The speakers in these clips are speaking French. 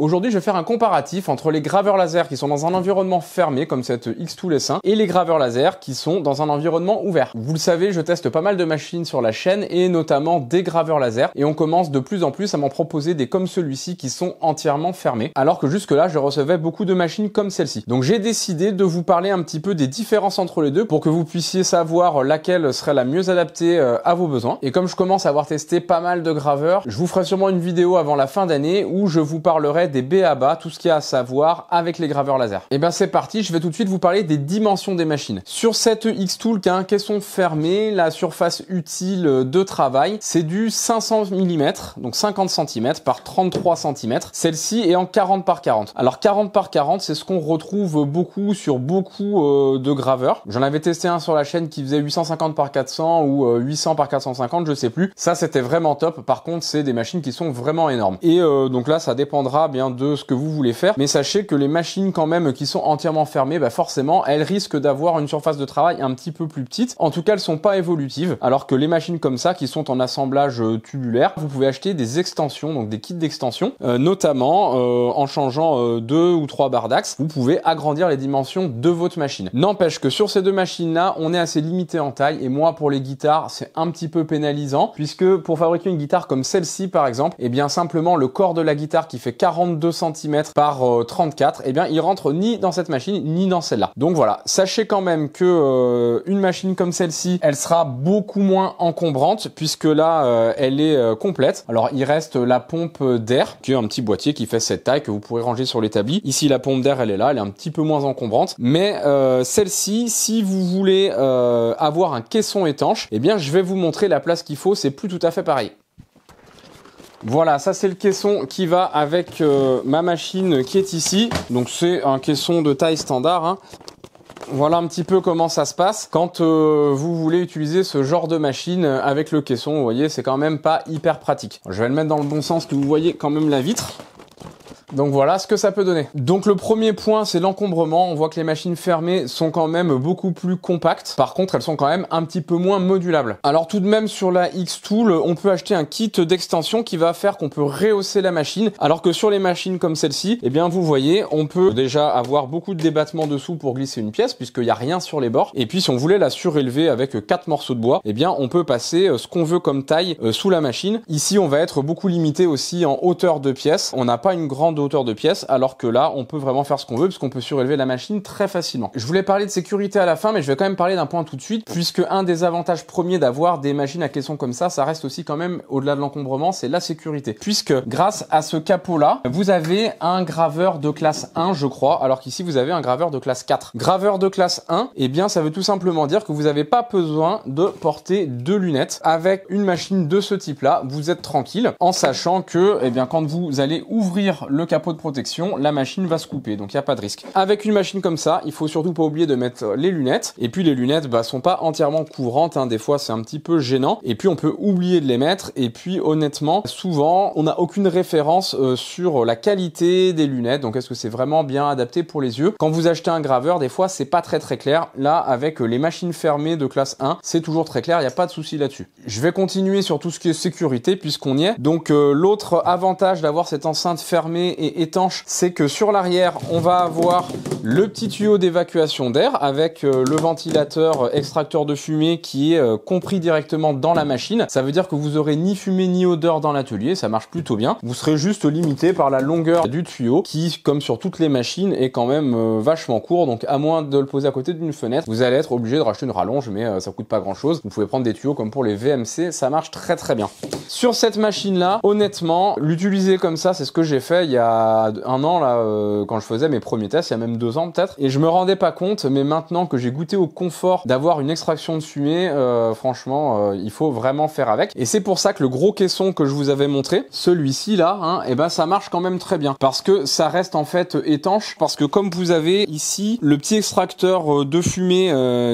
Aujourd'hui, je vais faire un comparatif entre les graveurs laser qui sont dans un environnement fermé, comme cette X2 1 et les graveurs laser qui sont dans un environnement ouvert. Vous le savez, je teste pas mal de machines sur la chaîne, et notamment des graveurs laser, et on commence de plus en plus à m'en proposer des comme celui-ci qui sont entièrement fermés, alors que jusque-là, je recevais beaucoup de machines comme celle-ci. Donc j'ai décidé de vous parler un petit peu des différences entre les deux pour que vous puissiez savoir laquelle serait la mieux adaptée euh, à vos besoins. Et comme je commence à avoir testé pas mal de graveurs, je vous ferai sûrement une vidéo avant la fin d'année où je vous parlerai des bas, tout ce qu'il y a à savoir avec les graveurs laser. Et eh bien c'est parti, je vais tout de suite vous parler des dimensions des machines. Sur cette X-Tool, un caisson fermé, la surface utile de travail, c'est du 500 mm, donc 50 cm par 33 cm. Celle-ci est en 40 par 40. Alors 40 par 40, c'est ce qu'on retrouve beaucoup sur beaucoup euh, de graveurs. J'en avais testé un sur la chaîne qui faisait 850 par 400 ou 800 euh, par 450, je sais plus. Ça c'était vraiment top. Par contre, c'est des machines qui sont vraiment énormes. Et euh, donc là, ça dépendra bien de ce que vous voulez faire, mais sachez que les machines quand même qui sont entièrement fermées, bah forcément, elles risquent d'avoir une surface de travail un petit peu plus petite. En tout cas, elles sont pas évolutives, alors que les machines comme ça, qui sont en assemblage euh, tubulaire, vous pouvez acheter des extensions, donc des kits d'extension, euh, notamment euh, en changeant deux ou trois barres d'axe, vous pouvez agrandir les dimensions de votre machine. N'empêche que sur ces deux machines-là, on est assez limité en taille, et moi pour les guitares, c'est un petit peu pénalisant, puisque pour fabriquer une guitare comme celle-ci par exemple, et eh bien simplement le corps de la guitare qui fait 40 32 cm par 34, euh, eh bien il rentre ni dans cette machine ni dans celle-là. Donc voilà, sachez quand même que euh, une machine comme celle-ci, elle sera beaucoup moins encombrante puisque là euh, elle est complète. Alors il reste la pompe d'air qui est un petit boîtier qui fait cette taille que vous pourrez ranger sur l'établi. Ici la pompe d'air elle est là, elle est un petit peu moins encombrante, mais celle-ci, si vous voulez avoir un caisson étanche, eh bien je vais vous montrer la place qu'il faut, c'est plus tout à fait pareil. Voilà, ça c'est le caisson qui va avec euh, ma machine qui est ici. Donc c'est un caisson de taille standard. Hein. Voilà un petit peu comment ça se passe quand euh, vous voulez utiliser ce genre de machine avec le caisson. Vous voyez, c'est quand même pas hyper pratique. Je vais le mettre dans le bon sens que vous voyez quand même la vitre. Donc voilà ce que ça peut donner. Donc le premier point, c'est l'encombrement. On voit que les machines fermées sont quand même beaucoup plus compactes. Par contre, elles sont quand même un petit peu moins modulables. Alors tout de même, sur la X-Tool, on peut acheter un kit d'extension qui va faire qu'on peut rehausser la machine. Alors que sur les machines comme celle-ci, eh bien vous voyez, on peut déjà avoir beaucoup de débattements dessous pour glisser une pièce puisqu'il n'y a rien sur les bords. Et puis si on voulait la surélever avec quatre morceaux de bois, eh bien on peut passer euh, ce qu'on veut comme taille euh, sous la machine. Ici, on va être beaucoup limité aussi en hauteur de pièce. On n'a pas une grande de hauteur de pièce, alors que là, on peut vraiment faire ce qu'on veut, puisqu'on peut surélever la machine très facilement. Je voulais parler de sécurité à la fin, mais je vais quand même parler d'un point tout de suite, puisque un des avantages premiers d'avoir des machines à caisson comme ça, ça reste aussi quand même, au-delà de l'encombrement, c'est la sécurité. Puisque, grâce à ce capot-là, vous avez un graveur de classe 1, je crois, alors qu'ici, vous avez un graveur de classe 4. Graveur de classe 1, et eh bien, ça veut tout simplement dire que vous n'avez pas besoin de porter deux lunettes. Avec une machine de ce type-là, vous êtes tranquille, en sachant que, eh bien, quand vous allez ouvrir le capot de protection, la machine va se couper, donc il n'y a pas de risque. Avec une machine comme ça, il faut surtout pas oublier de mettre les lunettes. Et puis les lunettes bah, sont pas entièrement couvrantes, hein. des fois c'est un petit peu gênant. Et puis on peut oublier de les mettre. Et puis honnêtement, souvent on n'a aucune référence euh, sur la qualité des lunettes. Donc est-ce que c'est vraiment bien adapté pour les yeux Quand vous achetez un graveur, des fois c'est pas très très clair. Là, avec euh, les machines fermées de classe 1, c'est toujours très clair, il n'y a pas de souci là-dessus. Je vais continuer sur tout ce qui est sécurité puisqu'on y est. Donc euh, l'autre avantage d'avoir cette enceinte fermée et étanche, c'est que sur l'arrière, on va avoir le petit tuyau d'évacuation d'air avec euh, le ventilateur euh, extracteur de fumée qui est euh, compris directement dans la machine. Ça veut dire que vous aurez ni fumée ni odeur dans l'atelier, ça marche plutôt bien. Vous serez juste limité par la longueur du tuyau qui, comme sur toutes les machines, est quand même vachement court. Donc à moins de le poser à côté d'une fenêtre, vous allez être obligé de racheter une rallonge, mais ça coûte pas grand chose. Vous pouvez prendre des tuyaux comme pour les VMC, ça marche très très bien. Sur cette machine là, honnêtement, l'utiliser comme ça, c'est ce que j'ai fait il y a un an là, euh, quand je faisais mes premiers tests, il y a même deux ans peut-être, et je me rendais pas compte, mais maintenant que j'ai goûté au confort d'avoir une extraction de fumée, euh, franchement, euh, il faut vraiment faire avec. Et c'est pour ça que le gros caisson que je vous avais montré, celui-ci là, et hein, eh ben ça marche quand même très bien, parce que ça reste en fait étanche, parce que comme vous avez ici le petit extracteur de fumée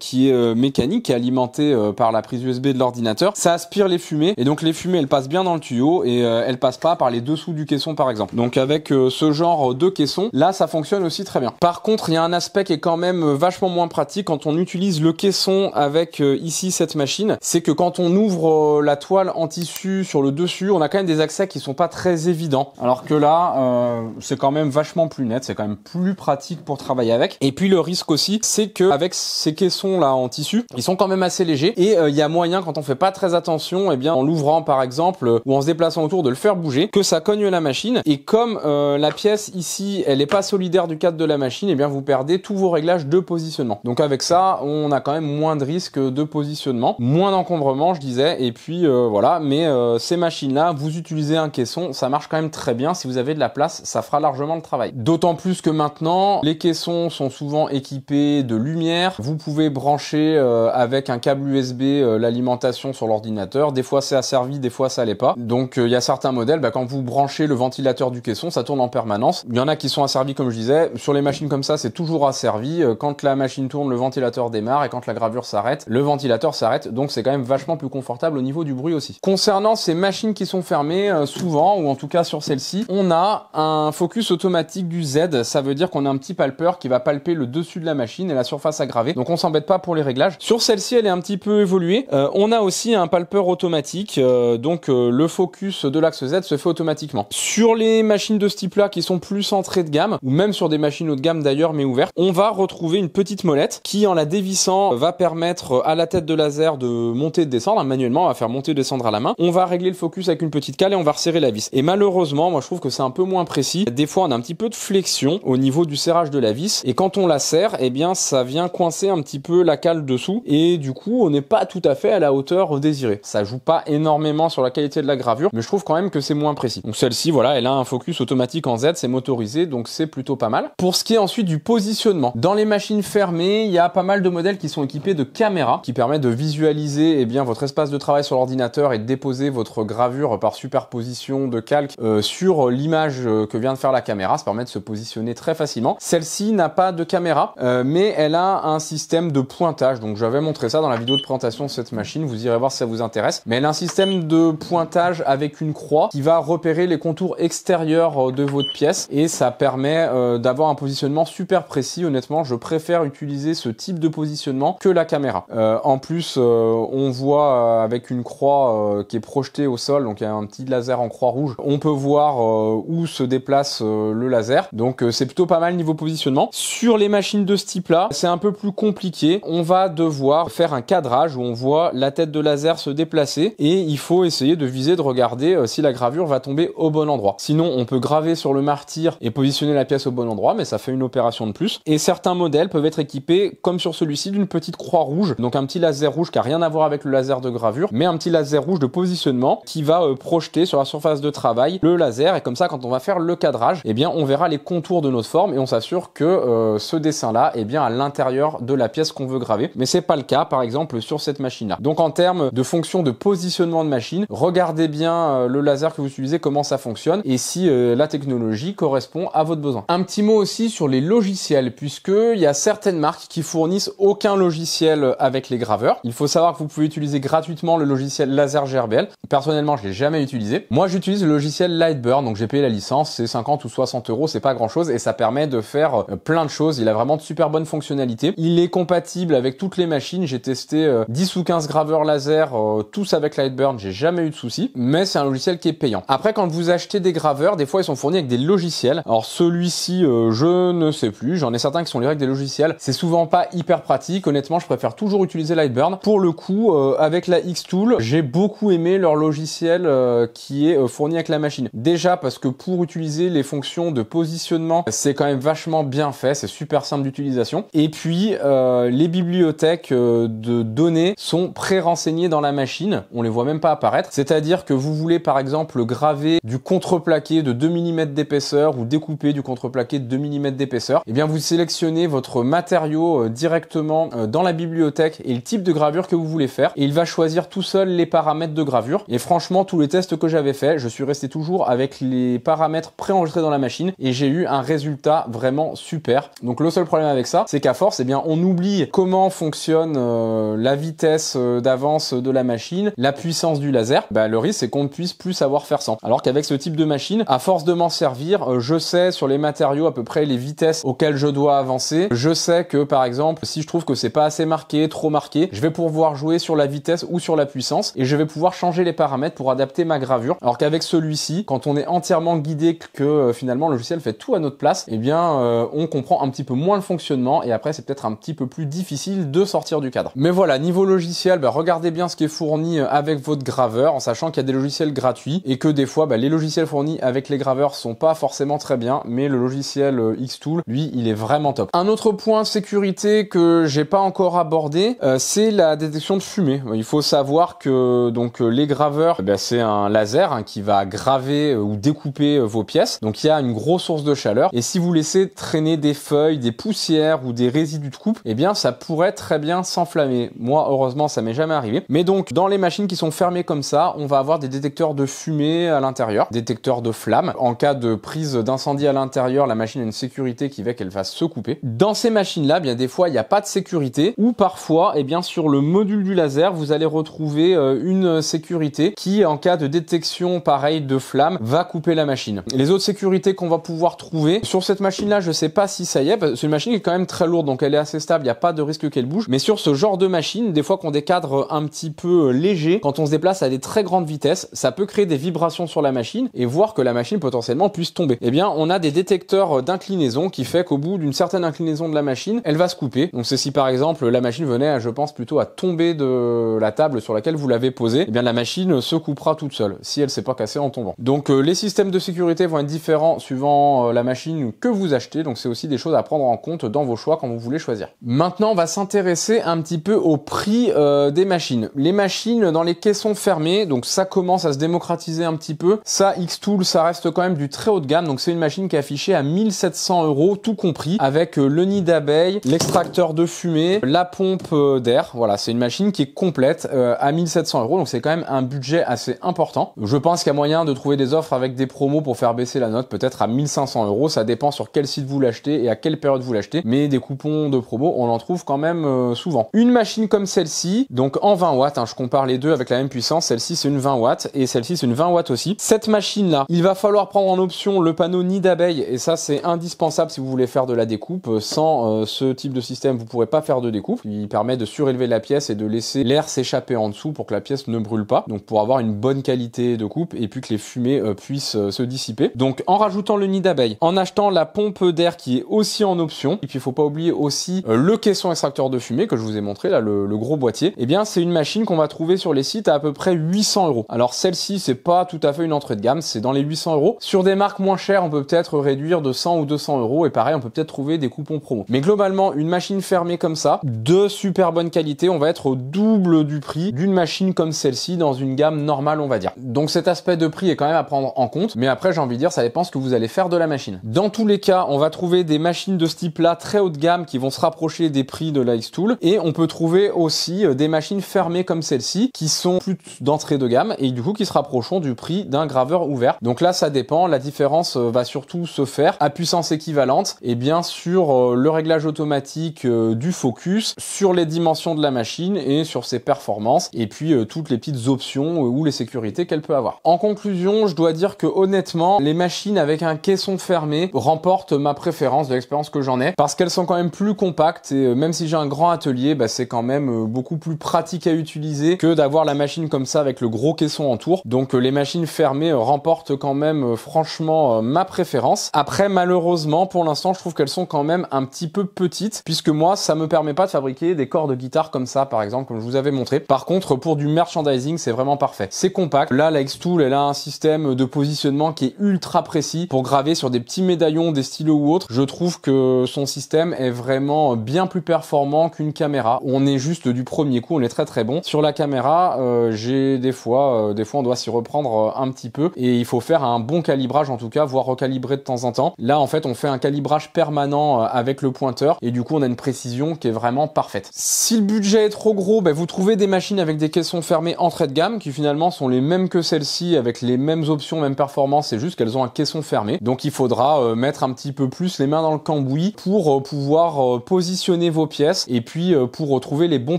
qui est mécanique, qui alimenté par la prise USB de l'ordinateur, ça aspire les fumées, et donc les fumées elles passent bien dans le tuyau et elles passent pas par les dessous du caisson par exemple. Donc avec euh, ce genre de caisson. Là, ça fonctionne aussi très bien. Par contre, il y a un aspect qui est quand même euh, vachement moins pratique quand on utilise le caisson avec euh, ici cette machine, c'est que quand on ouvre la toile en tissu sur le dessus, on a quand même des accès qui sont pas très évidents. Alors que là, c'est quand même vachement plus net, c'est quand même plus pratique pour travailler avec. Et puis le risque aussi, c'est que avec ces caissons là en tissu, ils sont quand même assez légers et il y a moyen quand on fait pas très attention, et eh bien en l'ouvrant par exemple ou en se déplaçant autour de le faire bouger, que ça cogne la machine. Et comme euh, la pièce ici, elle n'est pas solidaire du cadre de la machine, et eh bien vous perdez tous vos réglages de positionnement. Donc avec ça, on a quand même moins de risques de positionnement, moins d'encombrement, je disais, et puis euh, voilà. Mais euh, ces machines-là, vous utilisez un caisson, ça marche quand même très bien. Si vous avez de la place, ça fera largement le travail. D'autant plus que maintenant, les caissons sont souvent équipés de lumière. Vous pouvez brancher avec un câble USB l'alimentation sur l'ordinateur. Des fois, c'est asservi, des fois, ça l'est pas. Donc il y a certains modèles, bah, quand vous branchez le ventilateur du caisson, ça tourne en permanence. Il y en a qui sont asservis, comme je disais. Sur les machines comme ça, c'est toujours asservi. Euh, quand la machine tourne, le ventilateur démarre et quand la gravure s'arrête, le ventilateur s'arrête. Donc c'est quand même vachement plus confortable au niveau du bruit aussi. Concernant ces machines qui sont fermées, euh, souvent, ou en tout cas sur celle-ci, on a un focus automatique du Z. Ça veut dire qu'on a un petit palpeur qui va palper le dessus de la machine et la surface à graver. Donc on s'embête pas pour les réglages. Sur celle-ci, elle est un petit peu évoluée. Euh, on a aussi un palpeur automatique. donc le focus de l'axe Z se fait automatiquement. Sur les machines de ce type-là qui sont plus centrés de gamme, ou même sur des machines haut de gamme d'ailleurs mais ouvertes, on va retrouver une petite molette qui en la dévissant va permettre euh, à la tête de laser de monter et de descendre, hein, manuellement on va faire monter et descendre à la main, on va régler le focus avec une petite cale et on va resserrer la vis. Et malheureusement, moi je trouve que c'est un peu moins précis, des fois on a un petit peu de flexion au niveau du serrage de la vis, et quand on la serre, et eh bien ça vient coincer un petit peu la cale dessous, et du coup on n'est pas tout à fait à la hauteur désirée. Ça joue pas énormément sur la qualité de la gravure, mais je trouve quand même que c'est moins précis. Donc celle-ci, voilà, elle a un focus au automatique en Z, c'est motorisé, donc c'est plutôt pas mal. Pour ce qui est ensuite du positionnement, dans les machines fermées, il y a pas mal de modèles qui sont équipés de caméras qui permettent de visualiser eh bien, votre espace de travail sur l'ordinateur et de déposer votre gravure par superposition de calque euh, sur l'image euh, que vient de faire la caméra. Ça permet de se positionner très facilement. Celle-ci n'a pas de caméra, euh, mais elle a un système de pointage. Donc j'avais montré ça dans la vidéo de présentation de cette machine. Vous irez voir si ça vous intéresse. Mais elle a un système de pointage avec une croix qui va repérer les contours extérieurs euh, de votre pièce et ça permet euh, d'avoir un positionnement super précis. Honnêtement, je préfère utiliser ce type de positionnement que la caméra. Euh, en plus, on voit avec une croix qui est projetée au sol, donc il y a un petit laser en croix rouge, on peut voir où se déplace le laser. Donc c'est plutôt pas mal niveau positionnement. Sur les machines de ce type-là, c'est un peu plus compliqué. On va devoir faire un cadrage où on voit la tête de laser se déplacer et il faut essayer de viser, de regarder si la gravure va tomber au bon endroit. Sinon, on peut graver sur le martyr et positionner la pièce au bon endroit, mais ça fait une opération de plus. Et certains modèles peuvent être équipés, comme sur celui-ci, d'une petite croix rouge, donc un petit laser rouge qui a rien à voir avec le laser de gravure, mais un petit laser rouge de positionnement qui va euh, projeter sur la surface de travail le laser. Et comme ça, quand on va faire le cadrage, eh bien, on verra les contours de notre forme et on s'assure que euh, ce dessin-là est bien à l'intérieur de la pièce qu'on veut graver. Mais c'est pas le cas, par exemple, sur cette machine-là. Donc, en termes de fonction de positionnement de machine, regardez bien euh, le laser que vous utilisez, comment ça fonctionne et si la technologie correspond à votre besoin. Un petit mot aussi sur les logiciels, puisque il y a certaines marques qui fournissent aucun logiciel avec les graveurs. Il faut savoir que vous pouvez utiliser gratuitement le logiciel Laser GRBL. Personnellement, je l'ai jamais utilisé. Moi, j'utilise le logiciel Lightburn, donc j'ai payé la licence, c'est 50 ou 60 euros, c'est pas grand chose, et ça permet de faire euh, plein de choses. Il a vraiment de super bonnes fonctionnalités. Il est compatible avec toutes les machines. J'ai testé 10 euh, ou 15 graveurs laser, euh, tous avec Lightburn, j'ai jamais eu de soucis, mais c'est un logiciel qui est payant. Après, quand vous achetez des graveurs, des fois, sont fournis avec des logiciels. Alors celui-ci, euh, je ne sais plus, j'en ai certains qui sont livrés avec des logiciels. C'est souvent pas hyper pratique. Honnêtement, je préfère toujours utiliser Lightburn. Pour le coup, euh, avec la x tool j'ai beaucoup aimé leur logiciel euh, qui est fourni avec la machine. Déjà parce que pour utiliser les fonctions de positionnement, c'est quand même vachement bien fait, c'est super simple d'utilisation. Et puis les bibliothèques de données sont pré-renseignées dans la machine, on les voit même pas apparaître. C'est-à-dire que vous voulez par exemple graver du contreplaqué de 2000 mm d'épaisseur ou découper du contreplaqué de 2 mm d'épaisseur, et eh bien vous sélectionnez votre matériau euh, directement euh, dans la bibliothèque et le type de gravure que vous voulez faire et il va choisir tout seul les paramètres de gravure et franchement tous les tests que j'avais fait, je suis resté toujours avec les paramètres préenregistrés dans la machine et j'ai eu un résultat vraiment super. Donc le seul problème avec ça, c'est qu'à force, et eh bien on oublie comment fonctionne euh, la vitesse d'avance de la machine, la puissance du laser. Bah, le risque c'est qu'on ne puisse plus savoir faire sans. Alors qu'avec ce type de machine, à force de m'en servir, euh, je sais sur les matériaux à peu près les vitesses auxquelles je dois avancer. Je sais que par exemple, si je trouve que c'est pas assez marqué, trop marqué, je vais pouvoir jouer sur la vitesse ou sur la puissance et je vais pouvoir changer les paramètres pour adapter ma gravure. Alors qu'avec celui-ci, quand on est entièrement guidé que euh, finalement le logiciel fait tout à notre place, et eh bien euh, on comprend un petit peu moins le fonctionnement et après c'est peut-être un petit peu plus difficile de sortir du cadre. Mais voilà, niveau logiciel, bah, regardez bien ce qui est fourni avec votre graveur en sachant qu'il y a des logiciels gratuits et que des fois bah, les logiciels fournis avec les graveurs sont pas forcément très bien, mais le logiciel euh, Xtool, lui, il est vraiment top. Un autre point de sécurité que j'ai pas encore abordé, euh, c'est la détection de fumée. Il faut savoir que donc euh, les graveurs, eh ben, c'est un laser hein, qui va graver ou découper vos pièces. Donc il y a une grosse source de chaleur. Et si vous laissez traîner des feuilles, des poussières ou des résidus de coupe, eh bien ça pourrait très bien s'enflammer. Moi, heureusement, ça m'est jamais arrivé. Mais donc dans les machines qui sont fermées comme ça, on va avoir des détecteurs de fumée à l'intérieur, détecteurs de flammes en cas de prise d'incendie à l'intérieur, la machine a une sécurité qui va qu'elle va se couper. Dans ces machines-là, eh bien des fois, il n'y a pas de sécurité ou parfois, et eh bien, sur le module du laser, vous allez retrouver euh, une sécurité qui, en cas de détection pareil de flamme, va couper la machine. Les autres sécurités qu'on va pouvoir trouver sur cette machine-là, je ne sais pas si ça y est, parce c'est une machine qui est quand même très lourde, donc elle est assez stable, il n'y a pas de risque qu'elle bouge. Mais sur ce genre de machine, des fois qu'on décadre un petit peu euh, léger, quand on se déplace à des très grandes vitesses, ça peut créer des vibrations sur la machine et voir que la machine peut potentiellement puisse tomber. Eh bien, on a des détecteurs d'inclinaison qui fait qu'au bout d'une certaine inclinaison de la machine, elle va se couper. Donc c'est si par exemple la machine venait, je pense plutôt à tomber de la table sur laquelle vous l'avez posée, eh bien la machine se coupera toute seule si elle s'est pas cassée en tombant. Donc euh, les systèmes de sécurité vont être différents suivant euh, la machine que vous achetez. Donc c'est aussi des choses à prendre en compte dans vos choix quand vous voulez choisir. Maintenant, on va s'intéresser un petit peu au prix euh, des machines. Les machines dans les caissons fermés, donc ça commence à se démocratiser un petit peu. Ça, tool ça reste quand même du très haut de gamme. Donc c'est une machine qui est affichée à 1700 euros, tout compris, avec euh, le nid d'abeille l'extracteur de fumée, la pompe euh, d'air. Voilà, c'est une machine qui est complète euh, à 1700 euros. Donc c'est quand même un budget assez important. Je pense qu'il y a moyen de trouver des offres avec des promos pour faire baisser la note, peut-être à 1500 euros. Ça dépend sur quel site vous l'achetez et à quelle période vous l'achetez. Mais des coupons de promo, on en trouve quand même souvent. Une machine comme celle-ci, donc en 20 watts, hein, je compare les deux avec la même puissance. Celle-ci c'est une 20 watts et celle-ci c'est une 20 watts aussi. Cette machine là, il va falloir prendre en option le panneau nid d'abeille et ça c'est indispensable si vous voulez faire de la découpe. Euh, sans euh, ce type de système, vous pourrez pas faire de découpe. Il permet de surélever la pièce et de laisser l'air s'échapper en dessous pour que la pièce ne brûle pas. Donc pour avoir une bonne qualité de coupe et puis que les fumées euh, puissent se dissiper. Donc en rajoutant le nid d'abeille, en achetant la pompe d'air qui est aussi en option et puis il faut pas oublier aussi le caisson extracteur de fumée que je vous ai montré là le, gros boîtier. et eh bien c'est une machine qu'on va trouver sur les sites à à peu près 800 euros. Alors celle-ci c'est pas tout à fait une entrée de gamme, c'est dans les 800 euros, sur des marques moins chères, on peut peut-être réduire de 100 ou 200 euros et pareil, on peut peut-être trouver des coupons promo. Mais globalement, une machine fermée comme ça, de super bonne qualité, on va être au double du prix d'une machine comme celle-ci dans une gamme normale, on va dire. Donc cet aspect de prix est quand même à prendre en compte, mais après, j'ai envie de dire, ça dépend ce que vous allez faire de la machine. Dans tous les cas, on va trouver des machines de ce type-là très haut de gamme qui vont se rapprocher des prix de la tool et on peut trouver aussi euh, des machines fermées comme celle-ci qui sont plus d'entrée de gamme et du coup qui se rapprocheront du prix d'un graveur ouvert. Donc là, ça dépend la différence euh, va surtout se faire à puissance équivalente et eh bien sur euh, le réglage automatique euh, du focus, sur les dimensions de la machine et sur ses performances et puis toutes les petites options ou les sécurités qu'elle peut avoir. En conclusion, je dois dire que honnêtement, les machines avec un caisson fermé remportent ma préférence de l'expérience que j'en ai parce qu'elles sont quand même plus compactes et même si j'ai un grand atelier, bah, c'est quand même beaucoup plus pratique à utiliser que d'avoir la machine comme ça avec le gros caisson en tour. Donc les machines fermées remportent quand même euh, franchement euh, ma préférence. Après, malheureusement, pour l'instant, je trouve qu'elles sont quand même un petit peu petites, puisque moi, ça me permet pas de fabriquer des cordes de guitare comme ça, par exemple, comme je vous avais montré. Par contre, pour du merchandising, c'est vraiment parfait. C'est compact. Là, la X-Tool, elle a un système de positionnement qui est ultra précis pour graver sur des petits médaillons, des stylos ou autres. Je trouve que son système est vraiment bien plus performant qu'une caméra. On est juste du premier coup, on est très très bon. Sur la caméra, euh, j'ai des fois, des fois on doit s'y reprendre un petit peu et il faut faire un bon calibrage en tout cas, voire recalibrer de temps en temps. Là, en fait, on fait un calibrage permanent euh, avec le pointeur et du coup, on a une précision qui est vraiment parfaite. Si le budget est trop gros, ben, vous trouvez des machines avec des caissons fermés entrée de gamme qui finalement sont les mêmes que celles-ci avec les mêmes options, même performance, c'est juste qu'elles ont un caisson fermé. Donc, il faudra euh, mettre un petit peu plus les mains dans le cambouis pour euh, pouvoir positionner vos pièces et puis pour retrouver les bons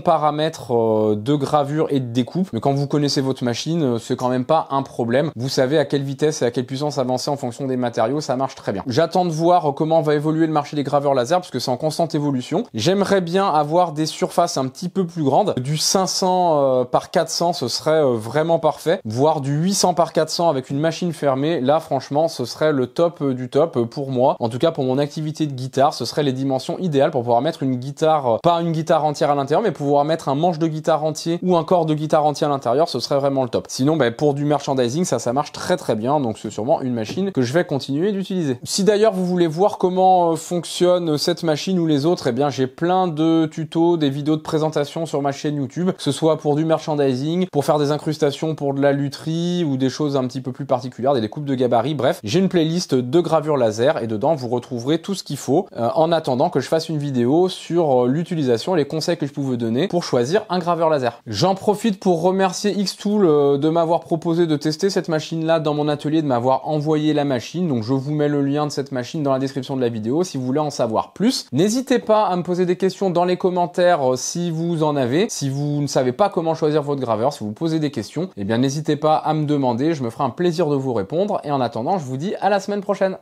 paramètres de gravure et de découpe. Mais quand vous connaissez votre machine, c'est quand même pas un problème. Vous savez à quelle vitesse et à quelle puissances en fonction des matériaux, ça marche très bien. J'attends de voir comment va évoluer le marché des graveurs laser parce que c'est en constante évolution. J'aimerais bien avoir des surfaces un petit peu plus grandes. Du 500 euh, par 400, ce serait euh, vraiment parfait. Voire du 800 par 400 avec une machine fermée. Là, franchement, ce serait le top euh, du top pour moi. En tout cas, pour mon activité de guitare, ce serait les dimensions idéales pour pouvoir mettre une guitare, pas une guitare entière à l'intérieur, mais pouvoir mettre un manche de guitare entier ou un corps de guitare entier à l'intérieur, ce serait vraiment le top. Sinon, ben, pour du merchandising, ça, ça marche très très bien. Donc, c'est une machine que je vais continuer d'utiliser. Si d'ailleurs vous voulez voir comment euh, fonctionne cette machine ou les autres, eh bien j'ai plein de tutos, des vidéos de présentation sur ma chaîne YouTube, que ce soit pour du merchandising, pour faire des incrustations pour de la lutherie ou des choses un petit peu plus particulières, des découpes de gabarit, bref, j'ai une playlist de gravures laser et dedans vous retrouverez tout ce qu'il faut euh, en attendant que je fasse une vidéo sur euh, l'utilisation, les conseils que je pouvais donner pour choisir un graveur laser. J'en profite pour remercier Xtool de m'avoir proposé de tester cette machine là dans mon atelier, de m'avoir envoyer la machine. Donc je vous mets le lien de cette machine dans la description de la vidéo si vous voulez en savoir plus. N'hésitez pas à me poser des questions dans les commentaires euh, si vous en avez. Si vous ne savez pas comment choisir votre graveur, si vous posez des questions, eh bien n'hésitez pas à me demander, je me ferai un plaisir de vous répondre. Et en attendant, je vous dis à la semaine prochaine.